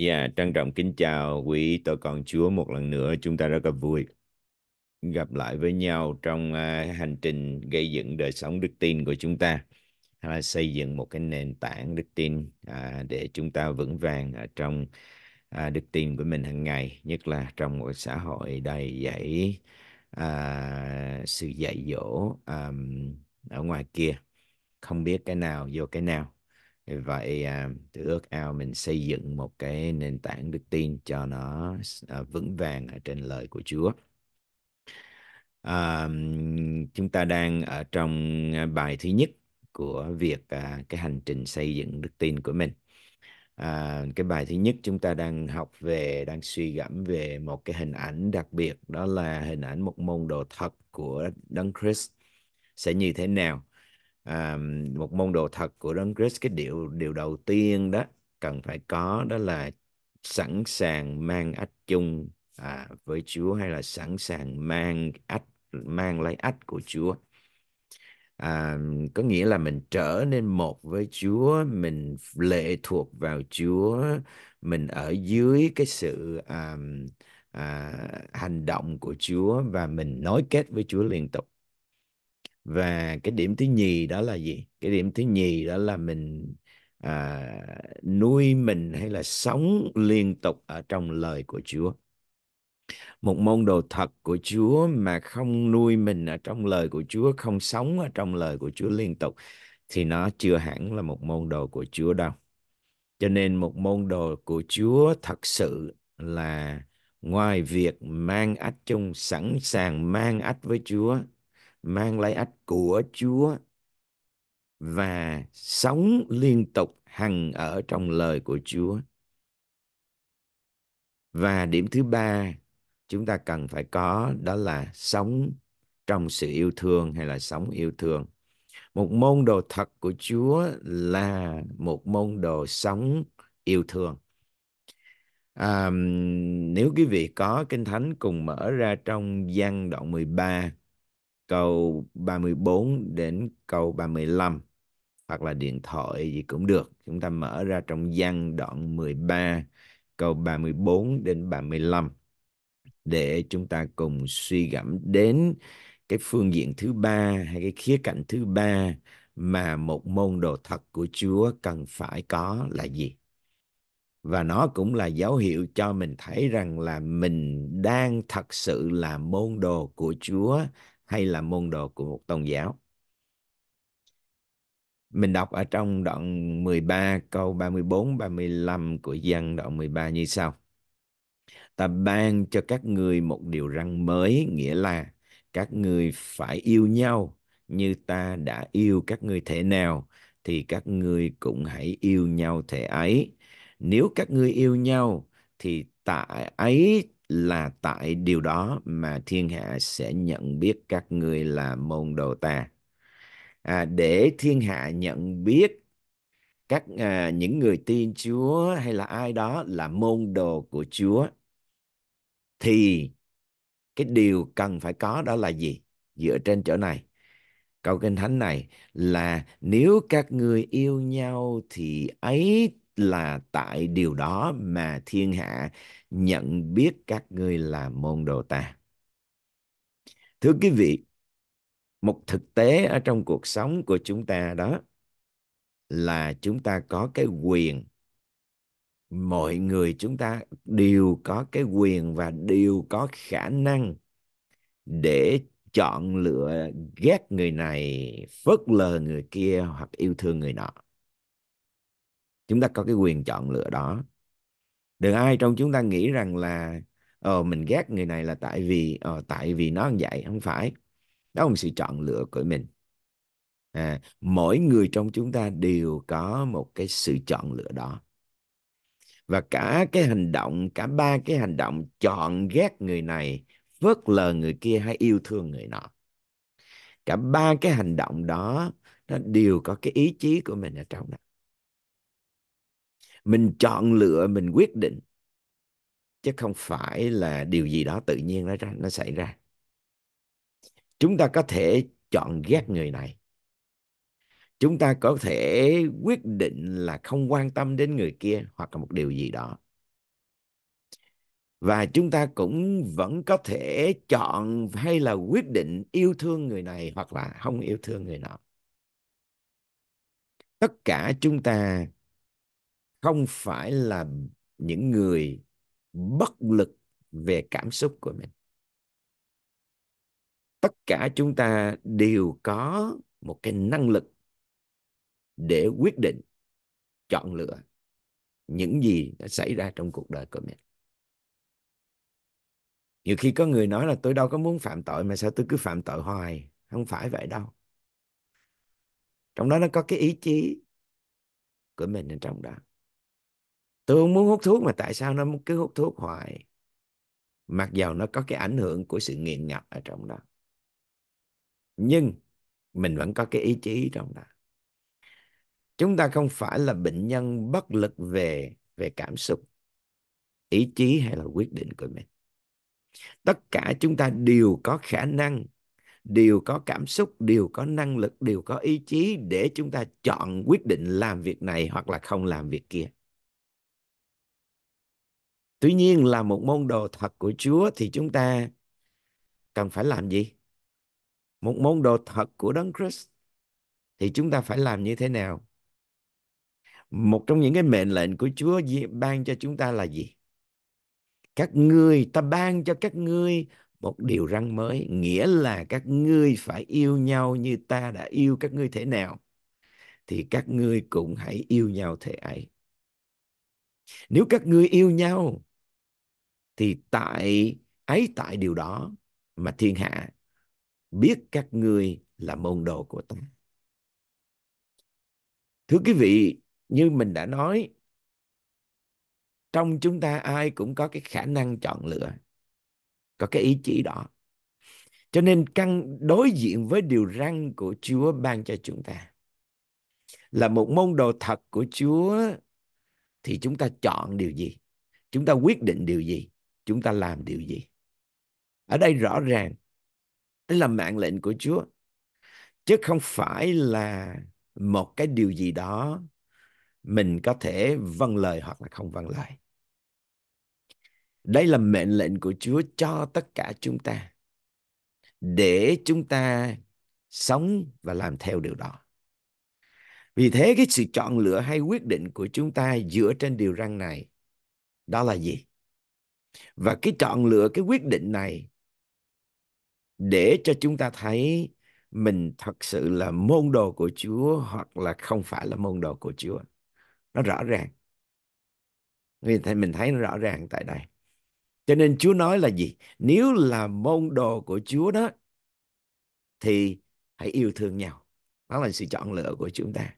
Yeah, dạ, trân trọng kính chào quý tôi còn Chúa một lần nữa. Chúng ta rất là vui gặp lại với nhau trong uh, hành trình gây dựng đời sống đức tin của chúng ta hay là xây dựng một cái nền tảng đức tin à, để chúng ta vững vàng ở trong à, đức tin của mình hàng ngày nhất là trong một xã hội đầy dẫy à, sự dạy dỗ à, ở ngoài kia không biết cái nào vô cái nào vậy à, tôi ước ao mình xây dựng một cái nền tảng đức tin cho nó à, vững vàng ở trên lời của Chúa à, chúng ta đang ở trong à, bài thứ nhất của việc à, cái hành trình xây dựng đức tin của mình à, cái bài thứ nhất chúng ta đang học về đang suy gẫm về một cái hình ảnh đặc biệt đó là hình ảnh một môn đồ thật của đấng Christ sẽ như thế nào à, một môn đồ thật của đấng Christ cái điều điều đầu tiên đó cần phải có đó là sẵn sàng mang ách chung à, với Chúa hay là sẵn sàng mang ách mang lấy ách của Chúa à, có nghĩa là mình trở nên một với Chúa mình lệ thuộc vào Chúa mình ở dưới cái sự à, à, hành động của Chúa và mình nối kết với Chúa liên tục và cái điểm thứ nhì đó là gì cái điểm thứ nhì đó là mình à, nuôi mình hay là sống liên tục ở trong lời của Chúa một môn đồ thật của Chúa mà không nuôi mình ở trong lời của Chúa không sống ở trong lời của Chúa liên tục thì nó chưa hẳn là một môn đồ của Chúa đâu cho nên một môn đồ của Chúa thật sự là ngoài việc mang ách chung sẵn sàng mang ách với Chúa mang lấy ách của Chúa và sống liên tục hằng ở trong lời của Chúa. Và điểm thứ ba chúng ta cần phải có đó là sống trong sự yêu thương hay là sống yêu thương. Một môn đồ thật của Chúa là một môn đồ sống yêu thương. À, nếu quý vị có Kinh Thánh cùng mở ra trong gian đoạn 13 câu 34 đến câu 35 hoặc là điện thoại gì cũng được. Chúng ta mở ra trong văn đoạn 13 câu 34 đến 35 để chúng ta cùng suy gẫm đến cái phương diện thứ ba hay cái khía cạnh thứ ba mà một môn đồ thật của Chúa cần phải có là gì? Và nó cũng là dấu hiệu cho mình thấy rằng là mình đang thật sự là môn đồ của Chúa hay là môn đồ của một tôn giáo. Mình đọc ở trong đoạn 13 câu 34 35 của dân đoạn 13 như sau. Ta ban cho các người một điều răn mới, nghĩa là các người phải yêu nhau như ta đã yêu các người thể nào thì các người cũng hãy yêu nhau thể ấy. Nếu các ngươi yêu nhau thì tại ấy là tại điều đó mà thiên hạ sẽ nhận biết các ngươi là môn đồ ta à, để thiên hạ nhận biết các à, những người tin Chúa hay là ai đó là môn đồ của Chúa thì cái điều cần phải có đó là gì dựa trên chỗ này câu kinh thánh này là nếu các ngươi yêu nhau thì ấy là tại điều đó mà thiên hạ nhận biết các ngươi là môn đồ ta. Thưa quý vị, một thực tế ở trong cuộc sống của chúng ta đó là chúng ta có cái quyền mọi người chúng ta đều có cái quyền và đều có khả năng để chọn lựa ghét người này phớt lờ người kia hoặc yêu thương người nọ chúng ta có cái quyền chọn lựa đó đừng ai trong chúng ta nghĩ rằng là ờ, mình ghét người này là tại vì ờ, tại vì nó vậy không phải đó là một sự chọn lựa của mình à, mỗi người trong chúng ta đều có một cái sự chọn lựa đó và cả cái hành động cả ba cái hành động chọn ghét người này vớt lờ người kia hay yêu thương người nọ cả ba cái hành động đó nó đều có cái ý chí của mình ở trong đó mình chọn lựa mình quyết định chứ không phải là điều gì đó tự nhiên nó ra nó xảy ra chúng ta có thể chọn ghét người này chúng ta có thể quyết định là không quan tâm đến người kia hoặc là một điều gì đó và chúng ta cũng vẫn có thể chọn hay là quyết định yêu thương người này hoặc là không yêu thương người nọ tất cả chúng ta không phải là những người bất lực về cảm xúc của mình tất cả chúng ta đều có một cái năng lực để quyết định chọn lựa những gì đã xảy ra trong cuộc đời của mình nhiều khi có người nói là tôi đâu có muốn phạm tội mà sao tôi cứ phạm tội hoài không phải vậy đâu trong đó nó có cái ý chí của mình ở trong đó tôi muốn hút thuốc mà tại sao nó cứ hút thuốc hoài mặc dầu nó có cái ảnh hưởng của sự nghiện ngập ở trong đó nhưng mình vẫn có cái ý chí trong đó chúng ta không phải là bệnh nhân bất lực về về cảm xúc ý chí hay là quyết định của mình tất cả chúng ta đều có khả năng đều có cảm xúc đều có năng lực đều có ý chí để chúng ta chọn quyết định làm việc này hoặc là không làm việc kia tuy nhiên là một môn đồ thật của Chúa thì chúng ta cần phải làm gì một môn đồ thật của Đấng Christ thì chúng ta phải làm như thế nào một trong những cái mệnh lệnh của Chúa ban cho chúng ta là gì các ngươi ta ban cho các ngươi một điều răng mới nghĩa là các ngươi phải yêu nhau như ta đã yêu các ngươi thế nào thì các ngươi cũng hãy yêu nhau thế ấy nếu các ngươi yêu nhau thì tại ấy tại điều đó mà thiên hạ biết các ngươi là môn đồ của ta thưa quý vị như mình đã nói trong chúng ta ai cũng có cái khả năng chọn lựa có cái ý chí đó cho nên căn đối diện với điều răn của Chúa ban cho chúng ta là một môn đồ thật của Chúa thì chúng ta chọn điều gì? Chúng ta quyết định điều gì? chúng ta làm điều gì ở đây rõ ràng đây là mạng lệnh của Chúa chứ không phải là một cái điều gì đó mình có thể vâng lời hoặc là không vâng lời đây là mệnh lệnh của Chúa cho tất cả chúng ta để chúng ta sống và làm theo điều đó. Vì thế cái sự chọn lựa hay quyết định của chúng ta dựa trên điều răng này đó là gì? và cái chọn lựa cái quyết định này để cho chúng ta thấy mình thật sự là môn đồ của Chúa hoặc là không phải là môn đồ của Chúa. Nó rõ ràng. vì thế mình thấy nó rõ ràng tại đây. Cho nên Chúa nói là gì? Nếu là môn đồ của Chúa đó thì hãy yêu thương nhau. Đó là sự chọn lựa của chúng ta.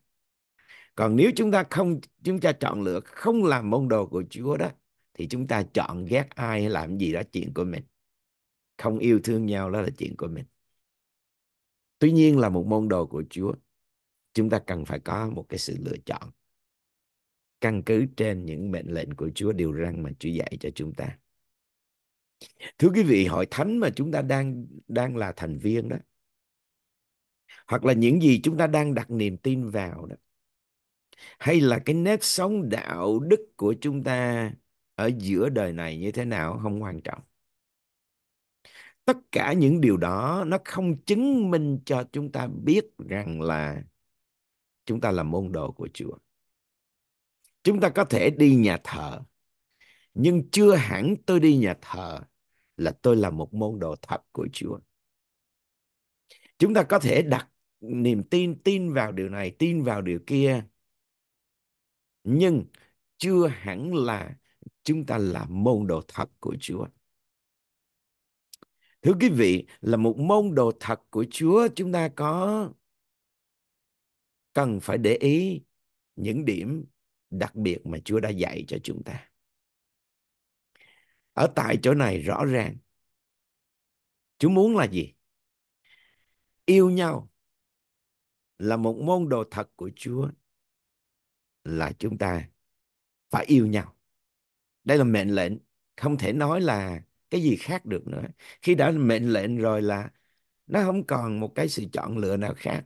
Còn nếu chúng ta không chúng ta chọn lựa không làm môn đồ của Chúa đó thì chúng ta chọn ghét ai làm gì đó chuyện của mình không yêu thương nhau đó là chuyện của mình tuy nhiên là một môn đồ của chúa chúng ta cần phải có một cái sự lựa chọn căn cứ trên những mệnh lệnh của chúa điều răn mà chúa dạy cho chúng ta thưa quý vị hội thánh mà chúng ta đang đang là thành viên đó hoặc là những gì chúng ta đang đặt niềm tin vào đó hay là cái nếp sống đạo đức của chúng ta ở giữa đời này như thế nào không quan trọng tất cả những điều đó nó không chứng minh cho chúng ta biết rằng là chúng ta là môn đồ của Chúa. Chúng ta có thể đi nhà thờ, nhưng chưa hẳn tôi đi nhà thờ là tôi là một môn đồ thật của Chúa. Chúng ta có thể đặt niềm tin tin vào điều này, tin vào điều kia, nhưng chưa hẳn là chúng ta là môn đồ thật của Chúa. Thưa quý vị, là một môn đồ thật của Chúa chúng ta có cần phải để ý những điểm đặc biệt mà Chúa đã dạy cho chúng ta. Ở tại chỗ này rõ ràng Chúa muốn là gì? Yêu nhau là một môn đồ thật của Chúa là chúng ta phải yêu nhau đây là mệnh lệnh không thể nói là cái gì khác được nữa khi đã mệnh lệnh rồi là nó không còn một cái sự chọn lựa nào khác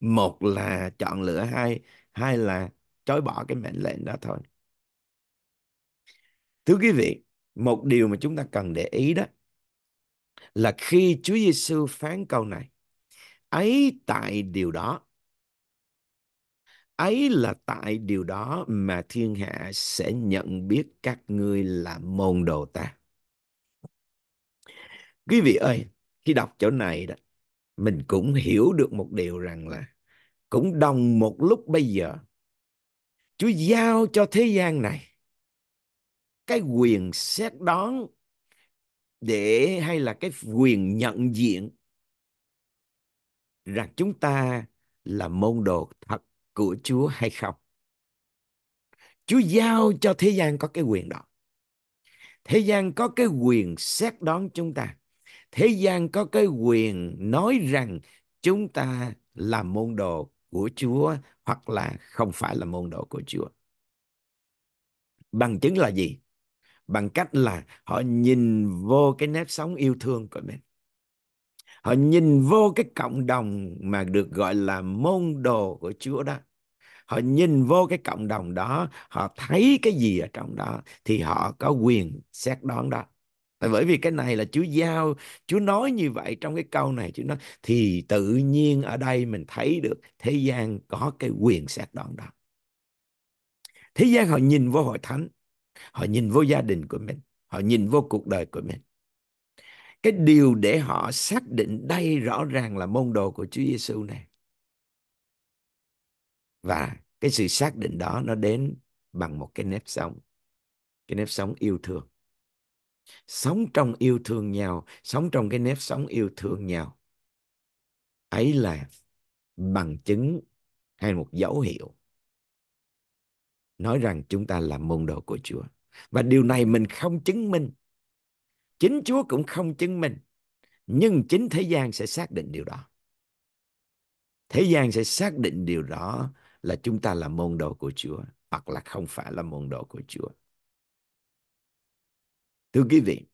một là chọn lựa hai hai là chối bỏ cái mệnh lệnh đó thôi thưa quý vị một điều mà chúng ta cần để ý đó là khi Chúa Giêsu phán câu này ấy tại điều đó ấy là tại điều đó mà thiên hạ sẽ nhận biết các ngươi là môn đồ ta quý vị ơi khi đọc chỗ này đó mình cũng hiểu được một điều rằng là cũng đồng một lúc bây giờ Chúa giao cho thế gian này cái quyền xét đoán để hay là cái quyền nhận diện rằng chúng ta là môn đồ thật của Chúa hay không. Chúa giao cho thế gian có cái quyền đó. Thế gian có cái quyền xét đoán chúng ta. Thế gian có cái quyền nói rằng chúng ta là môn đồ của Chúa hoặc là không phải là môn đồ của Chúa. Bằng chứng là gì? Bằng cách là họ nhìn vô cái nếp sống yêu thương của mình. Họ nhìn vô cái cộng đồng mà được gọi là môn đồ của Chúa đó họ nhìn vô cái cộng đồng đó họ thấy cái gì ở trong đó thì họ có quyền xét đoán đó bởi vì cái này là Chúa giao, Chúa nói như vậy trong cái câu này, Chúa nói thì tự nhiên ở đây mình thấy được thế gian có cái quyền xét đoán đó. Thế gian họ nhìn vô hội thánh, họ nhìn vô gia đình của mình, họ nhìn vô cuộc đời của mình. Cái điều để họ xác định đây rõ ràng là môn đồ của Chúa Giêsu này và cái sự xác định đó nó đến bằng một cái nếp sống cái nếp sống yêu thương sống trong yêu thương nhau sống trong cái nếp sống yêu thương nhau ấy là bằng chứng hay một dấu hiệu nói rằng chúng ta là môn đồ của Chúa và điều này mình không chứng minh chính Chúa cũng không chứng minh nhưng chính thế gian sẽ xác định điều đó thế gian sẽ xác định điều đó là chúng ta là môn đồ của Chúa hoặc là không phải là môn đồ của Chúa. Thưa quý vị,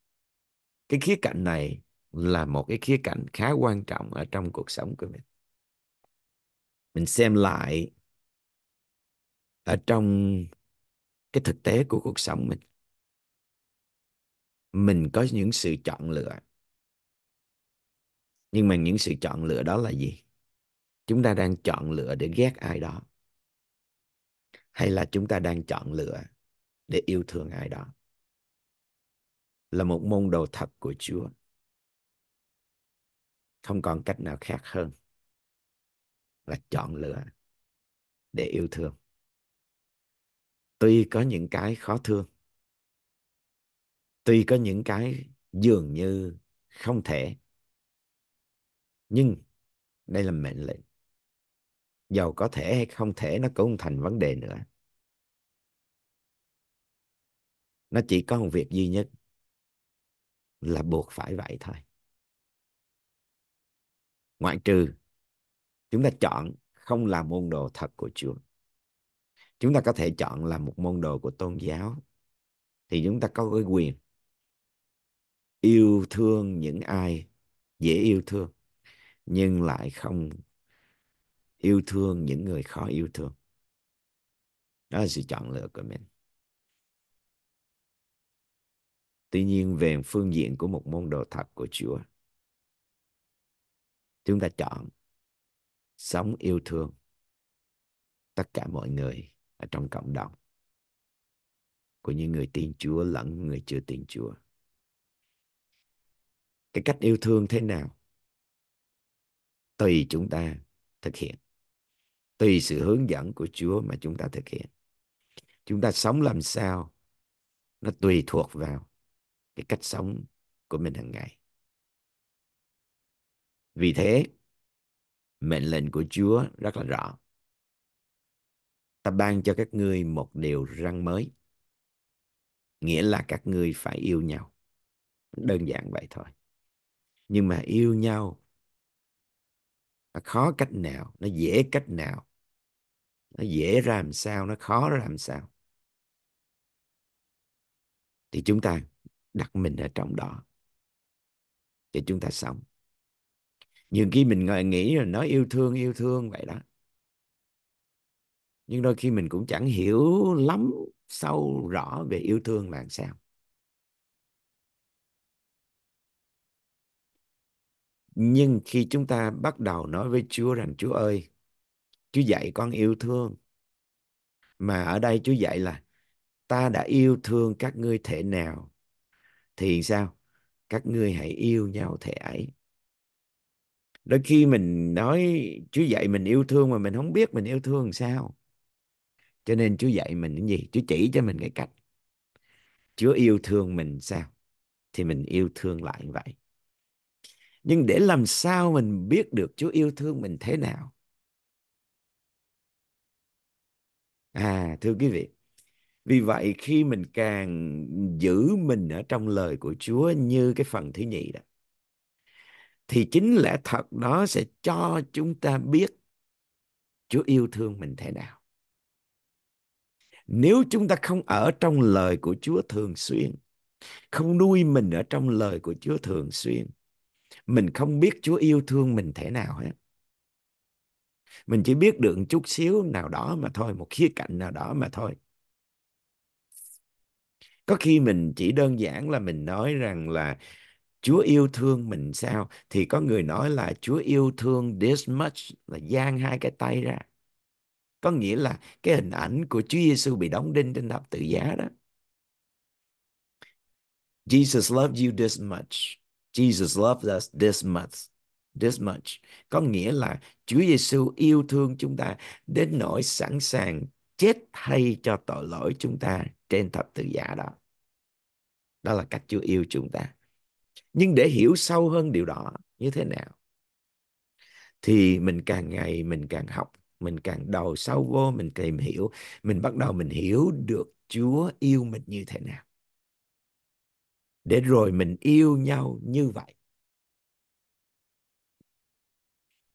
cái khía cạnh này là một cái khía cạnh khá quan trọng ở trong cuộc sống của mình. Mình xem lại ở trong cái thực tế của cuộc sống mình. Mình có những sự chọn lựa. Nhưng mà những sự chọn lựa đó là gì? Chúng ta đang chọn lựa để ghét ai đó hay là chúng ta đang chọn lựa để yêu thương ai đó là một môn đồ thật của Chúa không còn cách nào khác hơn là chọn lựa để yêu thương tuy có những cái khó thương tuy có những cái dường như không thể nhưng đây là mệnh lệnh giàu có thể hay không thể nó cũng không thành vấn đề nữa nó chỉ có một việc duy nhất là buộc phải vậy thôi ngoại trừ chúng ta chọn không là môn đồ thật của Chúa chúng ta có thể chọn là một môn đồ của tôn giáo thì chúng ta có cái quyền yêu thương những ai dễ yêu thương nhưng lại không yêu thương những người khó yêu thương đó là sự chọn lựa của mình tuy nhiên về phương diện của một môn đồ thật của chúa chúng ta chọn sống yêu thương tất cả mọi người ở trong cộng đồng của những người tin chúa lẫn người chưa tin chúa cái cách yêu thương thế nào tùy chúng ta thực hiện tùy sự hướng dẫn của Chúa mà chúng ta thực hiện chúng ta sống làm sao nó tùy thuộc vào cái cách sống của mình hàng ngày vì thế mệnh lệnh của Chúa rất là rõ ta ban cho các ngươi một điều răng mới nghĩa là các ngươi phải yêu nhau đơn giản vậy thôi nhưng mà yêu nhau nó khó cách nào nó dễ cách nào nó dễ ra làm sao nó khó ra làm sao thì chúng ta đặt mình ở trong đó để chúng ta sống nhiều khi mình ngồi nghĩ là nói yêu thương yêu thương vậy đó nhưng đôi khi mình cũng chẳng hiểu lắm sâu rõ về yêu thương là sao nhưng khi chúng ta bắt đầu nói với Chúa rằng Chúa ơi Chúa dạy con yêu thương mà ở đây Chúa dạy là ta đã yêu thương các ngươi thể nào thì sao các ngươi hãy yêu nhau thể ấy đôi khi mình nói Chúa dạy mình yêu thương mà mình không biết mình yêu thương làm sao cho nên Chúa dạy mình những gì Chúa chỉ cho mình cái cách Chúa yêu thương mình sao thì mình yêu thương lại vậy nhưng để làm sao mình biết được Chúa yêu thương mình thế nào à thưa quý vị vì vậy khi mình càng giữ mình ở trong lời của Chúa như cái phần thứ nhì đó thì chính lẽ thật đó sẽ cho chúng ta biết Chúa yêu thương mình thế nào. Nếu chúng ta không ở trong lời của Chúa thường xuyên, không nuôi mình ở trong lời của Chúa thường xuyên mình không biết Chúa yêu thương mình thế nào hết mình chỉ biết được một chút xíu nào đó mà thôi một khía cạnh nào đó mà thôi có khi mình chỉ đơn giản là mình nói rằng là Chúa yêu thương mình sao thì có người nói là Chúa yêu thương this much là giang hai cái tay ra có nghĩa là cái hình ảnh của Chúa Giêsu bị đóng đinh trên thập tự giá đó Jesus loved you this much Jesus loves us this much. This much. Có nghĩa là Chúa Giêsu yêu thương chúng ta đến nỗi sẵn sàng chết thay cho tội lỗi chúng ta trên thập tự giá đó. Đó là cách Chúa yêu chúng ta. Nhưng để hiểu sâu hơn điều đó như thế nào thì mình càng ngày mình càng học, mình càng đầu sâu vô, mình tìm hiểu, mình bắt đầu mình hiểu được Chúa yêu mình như thế nào để rồi mình yêu nhau như vậy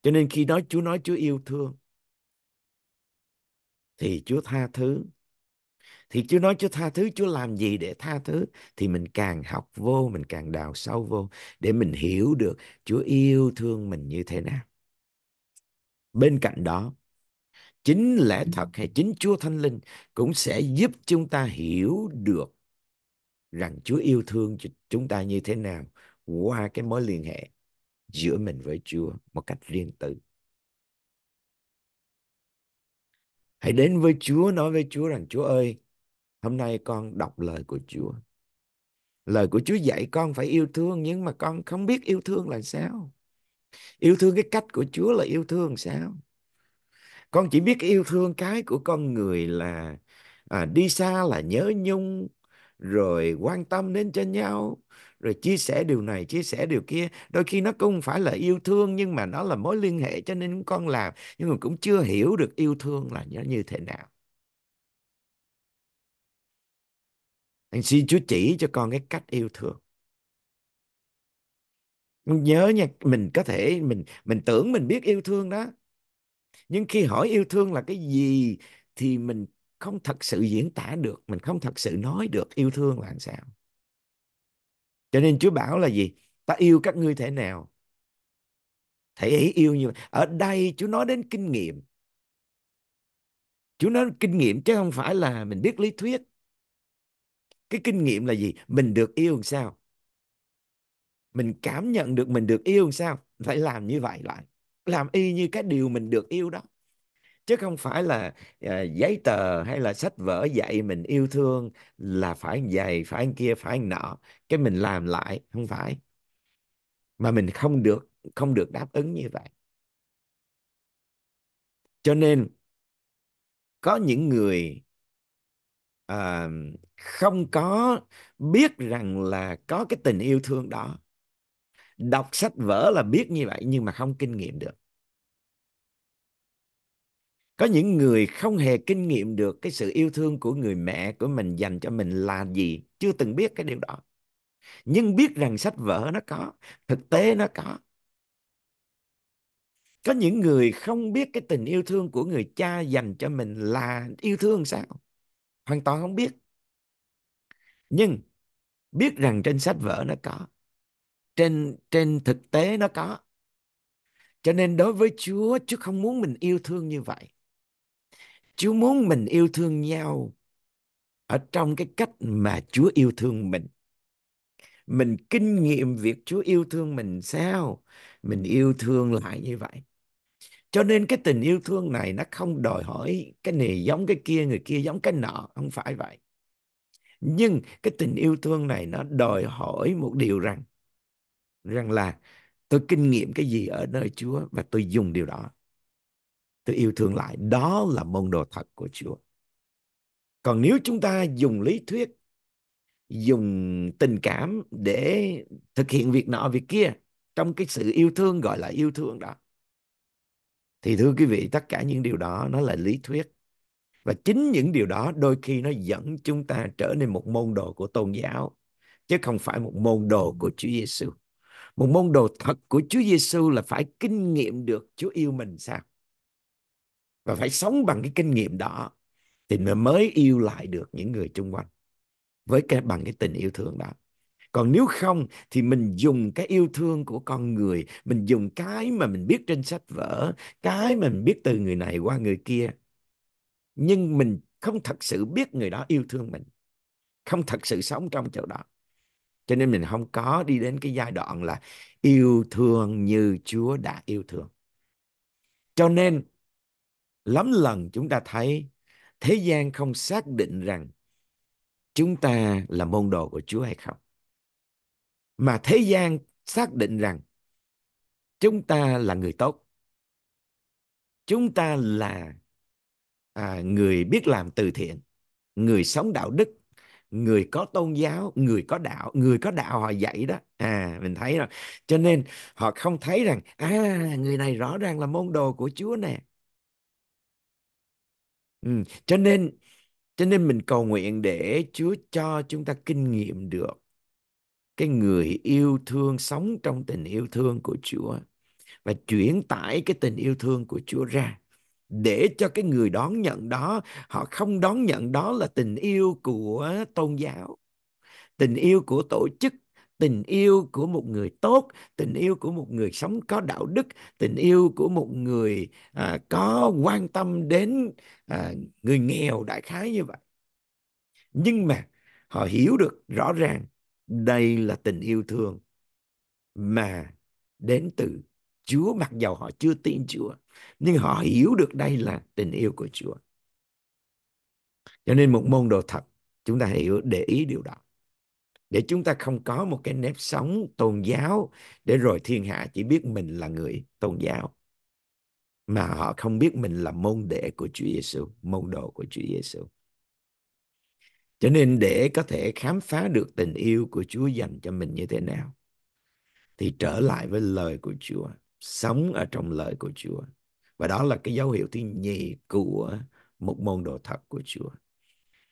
cho nên khi nói chúa nói chúa yêu thương thì chúa tha thứ thì chúa nói chúa tha thứ chúa làm gì để tha thứ thì mình càng học vô mình càng đào sâu vô để mình hiểu được chúa yêu thương mình như thế nào bên cạnh đó chính lẽ thật hay chính chúa thánh linh cũng sẽ giúp chúng ta hiểu được rằng Chúa yêu thương chúng ta như thế nào qua cái mối liên hệ giữa mình với Chúa một cách riêng tư. Hãy đến với Chúa nói với Chúa rằng Chúa ơi, hôm nay con đọc lời của Chúa. Lời của Chúa dạy con phải yêu thương nhưng mà con không biết yêu thương là sao. Yêu thương cái cách của Chúa là yêu thương sao? Con chỉ biết yêu thương cái của con người là à, đi xa là nhớ nhung, rồi quan tâm đến cho nhau rồi chia sẻ điều này chia sẻ điều kia đôi khi nó cũng phải là yêu thương nhưng mà nó là mối liên hệ cho nên con làm nhưng mà cũng chưa hiểu được yêu thương là nó như thế nào anh xin chúa chỉ cho con cái cách yêu thương nhớ nha mình có thể mình mình tưởng mình biết yêu thương đó nhưng khi hỏi yêu thương là cái gì thì mình không thật sự diễn tả được mình không thật sự nói được yêu thương là sao cho nên Chúa bảo là gì ta yêu các ngươi thế nào thể ý yêu như ở đây Chúa nói đến kinh nghiệm Chúa nói kinh nghiệm chứ không phải là mình biết lý thuyết cái kinh nghiệm là gì mình được yêu làm sao mình cảm nhận được mình được yêu làm sao phải làm như vậy lại làm y như cái điều mình được yêu đó chứ không phải là uh, giấy tờ hay là sách vở dạy mình yêu thương là phải dày phải anh kia phải anh nọ cái mình làm lại không phải mà mình không được không được đáp ứng như vậy cho nên có những người uh, không có biết rằng là có cái tình yêu thương đó đọc sách vở là biết như vậy nhưng mà không kinh nghiệm được có những người không hề kinh nghiệm được cái sự yêu thương của người mẹ của mình dành cho mình là gì chưa từng biết cái điều đó nhưng biết rằng sách vở nó có thực tế nó có có những người không biết cái tình yêu thương của người cha dành cho mình là yêu thương sao hoàn toàn không biết nhưng biết rằng trên sách vở nó có trên trên thực tế nó có cho nên đối với chúa chúa không muốn mình yêu thương như vậy Chúa muốn mình yêu thương nhau ở trong cái cách mà Chúa yêu thương mình. Mình kinh nghiệm việc Chúa yêu thương mình sao? Mình yêu thương lại như vậy. Cho nên cái tình yêu thương này nó không đòi hỏi cái này giống cái kia, người kia giống cái nọ, không phải vậy. Nhưng cái tình yêu thương này nó đòi hỏi một điều rằng rằng là tôi kinh nghiệm cái gì ở nơi Chúa và tôi dùng điều đó tôi yêu thương lại đó là môn đồ thật của Chúa còn nếu chúng ta dùng lý thuyết dùng tình cảm để thực hiện việc nọ việc kia trong cái sự yêu thương gọi là yêu thương đó thì thưa quý vị tất cả những điều đó nó là lý thuyết và chính những điều đó đôi khi nó dẫn chúng ta trở nên một môn đồ của tôn giáo chứ không phải một môn đồ của Chúa Giêsu. Một môn đồ thật của Chúa Giêsu là phải kinh nghiệm được Chúa yêu mình sao? và phải sống bằng cái kinh nghiệm đó thì mới yêu lại được những người chung quanh với cái bằng cái tình yêu thương đó còn nếu không thì mình dùng cái yêu thương của con người mình dùng cái mà mình biết trên sách vở cái mà mình biết từ người này qua người kia nhưng mình không thật sự biết người đó yêu thương mình không thật sự sống trong chỗ đó cho nên mình không có đi đến cái giai đoạn là yêu thương như chúa đã yêu thương cho nên lắm lần chúng ta thấy thế gian không xác định rằng chúng ta là môn đồ của Chúa hay không. Mà thế gian xác định rằng chúng ta là người tốt. Chúng ta là à, người biết làm từ thiện, người sống đạo đức, người có tôn giáo, người có đạo, người có đạo họ dạy đó. À, mình thấy rồi. Cho nên họ không thấy rằng à người này rõ ràng là môn đồ của Chúa nè Ừ. Cho nên cho nên mình cầu nguyện để Chúa cho chúng ta kinh nghiệm được cái người yêu thương sống trong tình yêu thương của Chúa và chuyển tải cái tình yêu thương của Chúa ra để cho cái người đón nhận đó họ không đón nhận đó là tình yêu của tôn giáo tình yêu của tổ chức tình yêu của một người tốt tình yêu của một người sống có đạo đức tình yêu của một người à, có quan tâm đến à, người nghèo đại khái như vậy nhưng mà họ hiểu được rõ ràng đây là tình yêu thương mà đến từ Chúa mặc dầu họ chưa tin Chúa nhưng họ hiểu được đây là tình yêu của Chúa cho nên một môn đồ thật chúng ta hiểu để ý điều đó để chúng ta không có một cái nếp sống tôn giáo để rồi thiên hạ chỉ biết mình là người tôn giáo mà họ không biết mình là môn đệ của Chúa Giêsu, môn đồ của Chúa Giêsu. Cho nên để có thể khám phá được tình yêu của Chúa dành cho mình như thế nào thì trở lại với lời của Chúa, sống ở trong lời của Chúa. Và đó là cái dấu hiệu thứ nhì của một môn đồ thật của Chúa.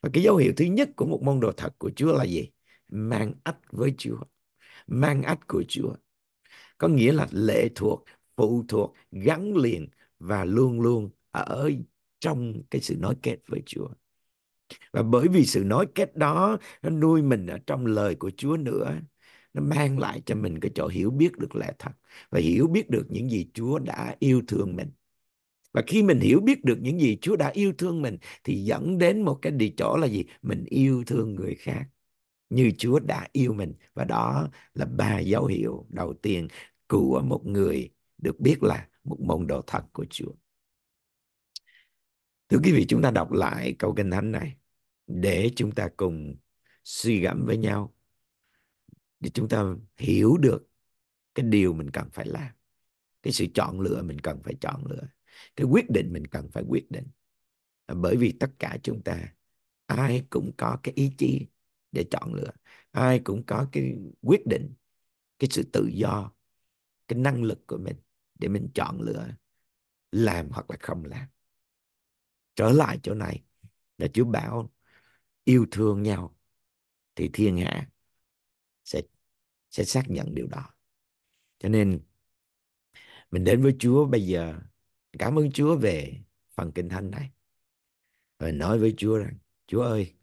Và cái dấu hiệu thứ nhất của một môn đồ thật của Chúa là gì? mang ách với Chúa mang ách của Chúa có nghĩa là lệ thuộc phụ thuộc gắn liền và luôn luôn ở trong cái sự nói kết với Chúa và bởi vì sự nói kết đó nó nuôi mình ở trong lời của Chúa nữa nó mang lại cho mình cái chỗ hiểu biết được lẽ thật và hiểu biết được những gì Chúa đã yêu thương mình và khi mình hiểu biết được những gì Chúa đã yêu thương mình thì dẫn đến một cái địa chỗ là gì? Mình yêu thương người khác như Chúa đã yêu mình và đó là ba dấu hiệu đầu tiên của một người được biết là một môn đồ thật của Chúa. Thưa quý vị, chúng ta đọc lại câu kinh thánh này để chúng ta cùng suy gẫm với nhau để chúng ta hiểu được cái điều mình cần phải làm, cái sự chọn lựa mình cần phải chọn lựa, cái quyết định mình cần phải quyết định. Bởi vì tất cả chúng ta ai cũng có cái ý chí để chọn lựa ai cũng có cái quyết định cái sự tự do cái năng lực của mình để mình chọn lựa làm hoặc là không làm trở lại chỗ này là chúa bảo yêu thương nhau thì thiên hạ sẽ sẽ xác nhận điều đó cho nên mình đến với chúa bây giờ cảm ơn chúa về phần kinh thánh này và nói với chúa rằng chúa ơi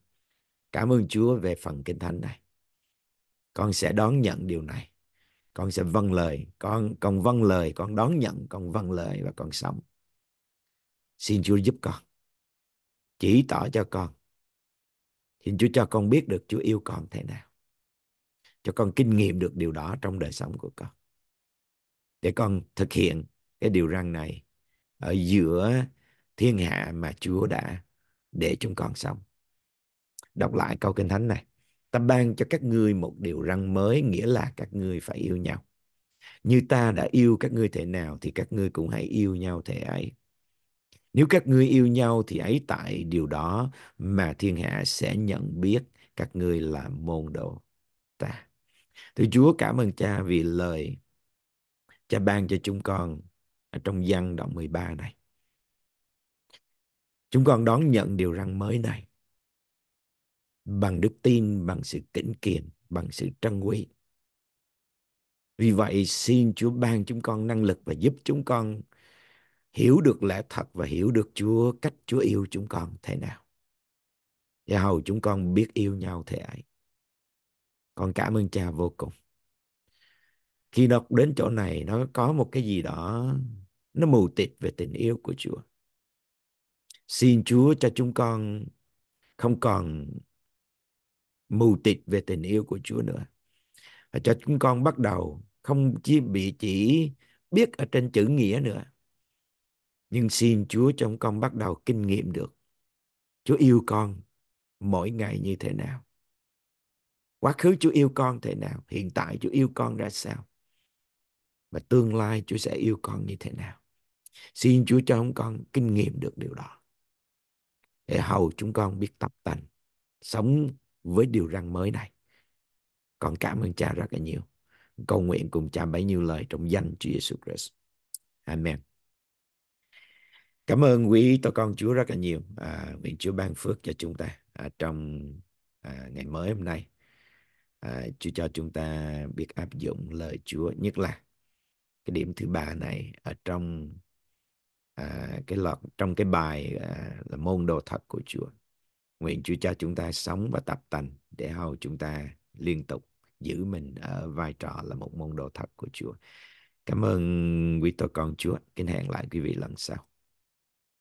Cảm ơn Chúa về phần Kinh Thánh này. Con sẽ đón nhận điều này. Con sẽ vâng lời, con con vâng lời, con đón nhận, con vâng lời và con sống. Xin Chúa giúp con. Chỉ tỏ cho con. Xin Chúa cho con biết được Chúa yêu con thế nào. Cho con kinh nghiệm được điều đó trong đời sống của con. Để con thực hiện cái điều răn này ở giữa thiên hạ mà Chúa đã để chúng con sống đọc lại câu kinh thánh này ta ban cho các ngươi một điều răn mới nghĩa là các ngươi phải yêu nhau như ta đã yêu các ngươi thể nào thì các ngươi cũng hãy yêu nhau thể ấy nếu các ngươi yêu nhau thì ấy tại điều đó mà thiên hạ sẽ nhận biết các ngươi là môn đồ ta thưa chúa cảm ơn cha vì lời cha ban cho chúng con ở trong văn đoạn 13 này chúng con đón nhận điều răn mới này bằng đức tin, bằng sự kính kiện, bằng sự trân quý. Vì vậy xin Chúa ban chúng con năng lực và giúp chúng con hiểu được lẽ thật và hiểu được Chúa cách Chúa yêu chúng con thế nào. Và dạ hầu chúng con biết yêu nhau thế ấy. Con cảm ơn cha vô cùng. Khi đọc đến chỗ này nó có một cái gì đó nó mù tịt về tình yêu của Chúa. Xin Chúa cho chúng con không còn mù tịt về tình yêu của Chúa nữa và cho chúng con bắt đầu không chỉ bị chỉ biết ở trên chữ nghĩa nữa nhưng xin Chúa cho chúng con bắt đầu kinh nghiệm được Chúa yêu con mỗi ngày như thế nào quá khứ Chúa yêu con thế nào hiện tại Chúa yêu con ra sao và tương lai Chúa sẽ yêu con như thế nào xin Chúa cho chúng con kinh nghiệm được điều đó để hầu chúng con biết tập tành sống với điều răn mới này. Con cảm ơn cha rất là nhiều. Cầu nguyện cùng cha bấy nhiêu lời trong danh Chúa Jesus Christ. Amen. Cảm ơn quý tôi con Chúa rất là nhiều. À, nguyện Chúa ban phước cho chúng ta à, trong à, ngày mới hôm nay. À, Chúa cho chúng ta biết áp dụng lời Chúa nhất là cái điểm thứ ba này ở trong à, cái loạt trong cái bài à, là môn đồ thật của Chúa. Nguyện Chúa cho chúng ta sống và tập tành để hầu chúng ta liên tục giữ mình ở vai trò là một môn đồ thật của Chúa. Cảm ơn quý tôi con Chúa. Kính hẹn lại quý vị lần sau.